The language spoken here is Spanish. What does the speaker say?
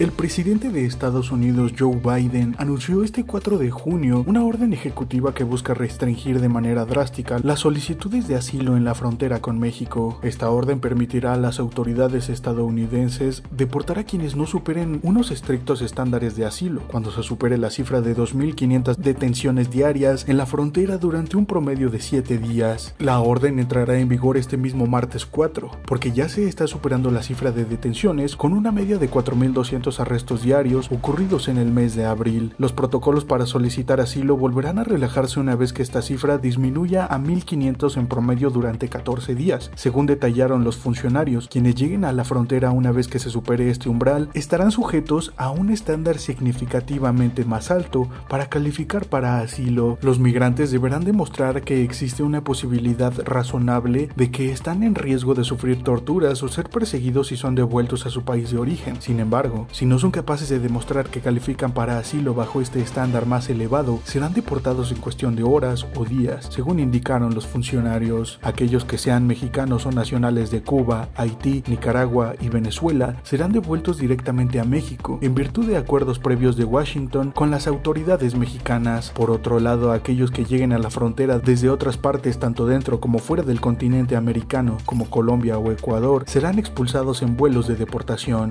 El presidente de Estados Unidos Joe Biden anunció este 4 de junio una orden ejecutiva que busca restringir de manera drástica las solicitudes de asilo en la frontera con México. Esta orden permitirá a las autoridades estadounidenses deportar a quienes no superen unos estrictos estándares de asilo cuando se supere la cifra de 2.500 detenciones diarias en la frontera durante un promedio de 7 días. La orden entrará en vigor este mismo martes 4, porque ya se está superando la cifra de detenciones con una media de 4.200 arrestos diarios ocurridos en el mes de abril. Los protocolos para solicitar asilo volverán a relajarse una vez que esta cifra disminuya a 1.500 en promedio durante 14 días, según detallaron los funcionarios, quienes lleguen a la frontera una vez que se supere este umbral, estarán sujetos a un estándar significativamente más alto para calificar para asilo. Los migrantes deberán demostrar que existe una posibilidad razonable de que están en riesgo de sufrir torturas o ser perseguidos si son devueltos a su país de origen. Sin embargo, si no son capaces de demostrar que califican para asilo bajo este estándar más elevado, serán deportados en cuestión de horas o días, según indicaron los funcionarios. Aquellos que sean mexicanos o nacionales de Cuba, Haití, Nicaragua y Venezuela serán devueltos directamente a México, en virtud de acuerdos previos de Washington con las autoridades mexicanas. Por otro lado, aquellos que lleguen a la frontera desde otras partes, tanto dentro como fuera del continente americano, como Colombia o Ecuador, serán expulsados en vuelos de deportación.